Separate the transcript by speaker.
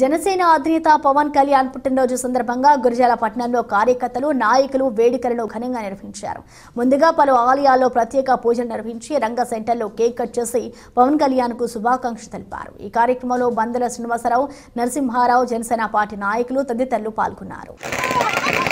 Speaker 1: జనసేన అధినేత పవన్ కళ్యాణ్ పుట్టినరోజు సందర్భంగా గురిజాల పట్టణంలో కార్యకర్తలు నాయకులు వేడుకలను ఘనంగా నిర్వహించారు ముందుగా పలు ఆలయాల్లో ప్రత్యేక పూజలు నిర్వహించి రంగ సెంటర్లో కేక్ కట్ చేసి పవన్ కళ్యాణ్ కు శుభాకాంక్ష తెలిపారు ఈ కార్యక్రమంలో బందల శ్రీనివాసరావు నరసింహారావు జనసేన పార్టీ నాయకులు తదితరులు పాల్గొన్నారు